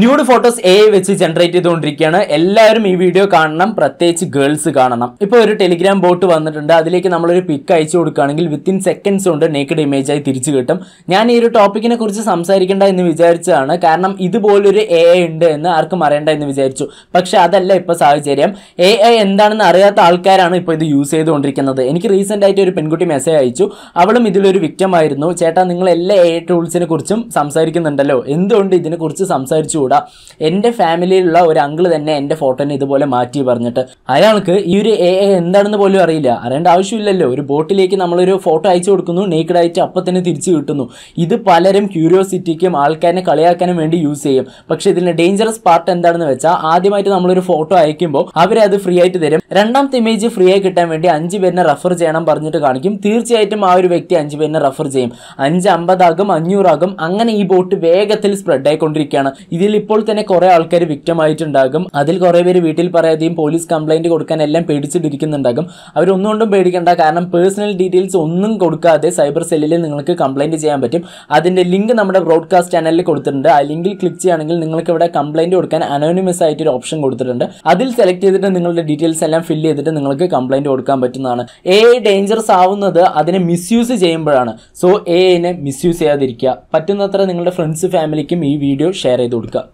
nude photos AI വെച്ച് generate ചെയ്തുകൊണ്ടിരിക്കുകയാണ് എല്ലാവരും ഈ വീഡിയോ കാണണം പ്രത്യേകിച്ച് ഗേൾസ് കാണണം ഇപ്പോൾ ഒരു ടെലിഗ്രാം ബോട്ട് വന്നിട്ടുണ്ട് അതിലേക്ക് നമ്മളൊരു പിക്ക് അയച്ചു കൊടുക്കുകയാണെങ്കിൽ വിത്തിൻ സെക്കൻഡ്സ് കൊണ്ട് നേക്കഡ് ഇമേജായി തിരിച്ചു കിട്ടും ഞാൻ ഈ ഒരു ടോപ്പിക്കിനെ കുറിച്ച് സംസാരിക്കേണ്ട എന്ന് വിചാരിച്ചതാണ് കാരണം ഇതുപോലൊരു എ ഐ ഉണ്ട് എന്ന് ആർക്കും അറിയണ്ട എന്ന് വിചാരിച്ചു പക്ഷേ അതല്ല ഇപ്പോൾ സാഹചര്യം എ ഐ എന്താണെന്ന് അറിയാത്ത ആൾക്കാരാണ് ഇപ്പോൾ ഇത് യൂസ് ചെയ്തുകൊണ്ടിരിക്കുന്നത് എനിക്ക് റീസെൻ്റ് ആയിട്ട് ഒരു പെൺകുട്ടി മെസ്സേജ് അയച്ചു അവളും ഇതിലൊരു വിക്റ്റമായിരുന്നു ചേട്ടാ നിങ്ങൾ എല്ലാ എ ടൂൾസിനെ കുറിച്ചും സംസാരിക്കുന്നുണ്ടല്ലോ എന്തുകൊണ്ട് ഇതിനെക്കുറിച്ച് സംസാരിച്ചു കൂടാ എൻ്റെ ഫാമിലിയിലുള്ള ഒരു അങ്കിൾ തന്നെ എൻ്റെ ഫോട്ടോനെ ഇതുപോലെ മാറ്റി പറഞ്ഞിട്ട് അയാൾക്ക് ഈ ഒരു എ എ എന്താണെന്ന് പോലും അറിയില്ല അറിയേണ്ട ആവശ്യമില്ലല്ലോ ഒരു ബോട്ടിലേക്ക് നമ്മളൊരു ഫോട്ടോ അയച്ചു കൊടുക്കുന്നു നേക്കഡ് ആയിട്ട് അപ്പം തന്നെ തിരിച്ചു കിട്ടുന്നു ഇത് പലരും ക്യൂരിയോസിറ്റിക്കും ആൾക്കാരെ കളിയാക്കാനും വേണ്ടി യൂസ് ചെയ്യും പക്ഷേ ഇതിൻ്റെ ഡേഞ്ചറസ് പാർട്ട് എന്താണെന്ന് വെച്ചാൽ ആദ്യമായിട്ട് നമ്മളൊരു ഫോട്ടോ അയക്കുമ്പോൾ അവരത് ഫ്രീ ആയിട്ട് തരും രണ്ടാമത്തെ ഇമേജ് ഫ്രീ ആയി കിട്ടാൻ വേണ്ടി അഞ്ച് പേരിനെ റഫർ ചെയ്യണം പറഞ്ഞിട്ട് കാണിക്കും തീർച്ചയായിട്ടും ആ ഒരു വ്യക്തി അഞ്ച് പേരിനെ റഫർ ചെയ്യും അഞ്ച് അമ്പതാകും അഞ്ഞൂറാകും അങ്ങനെ ഈ ബോട്ട് വേഗത്തിൽ സ്പ്രെഡ് ആയിക്കൊണ്ടിരിക്കുകയാണ് ഇതിൽ ഇപ്പോൾ തന്നെ കുറേ ആൾക്കാർ ആയിട്ടുണ്ടാകും അതിൽ കുറേ പേര് വീട്ടിൽ പറയാതെയും പോലീസ് കംപ്ലൈൻറ്റ് കൊടുക്കാൻ എല്ലാം പേടിച്ചിട്ടിരിക്കുന്നുണ്ടാകും അവരൊന്നും കൊണ്ടും പേടിക്കേണ്ട കാരണം പേഴ്സണൽ ഡീറ്റെയിൽസ് ഒന്നും കൊടുക്കാതെ സൈബർ സെല്ലിൽ നിങ്ങൾക്ക് കംപ്ലൈൻറ്റ് ചെയ്യാൻ പറ്റും അതിൻ്റെ ലിങ്ക് നമ്മുടെ ബ്രോഡ്കാസ്റ്റ് ചാനലിൽ കൊടുത്തിട്ടുണ്ട് ആ ലിങ്കിൽ ക്ലിക്ക് ചെയ്യുകയാണെങ്കിൽ നിങ്ങൾക്ക് ഇവിടെ കംപ്ലൈൻറ്റ് കൊടുക്കാൻ അനോണിമസ് ആയിട്ട് ഒരു ഓപ്ഷൻ കൊടുത്തിട്ടുണ്ട് അതിൽ സെലക്ട് ചെയ്തിട്ട് നിങ്ങളുടെ ഡീറ്റെയിൽസ് എല്ലാം ഫില്ല് ചെയ്തിട്ട് നിങ്ങൾക്ക് കംപ്ലൈൻറ്റ് കൊടുക്കാൻ പറ്റുന്നതാണ് എ ഡേഞ്ചറസ് ആവുന്നത് അതിനെ മിസ്യൂസ് ചെയ്യുമ്പോഴാണ് സോ എ എന്നെ മിസ്യൂസ് ചെയ്യാതിരിക്കുക പറ്റുന്നത്ര നിങ്ങളുടെ ഫ്രണ്ട്സ് ഫാമിലിക്കും ഈ വീഡിയോ ഷെയർ ചെയ്ത് കൊടുക്കുക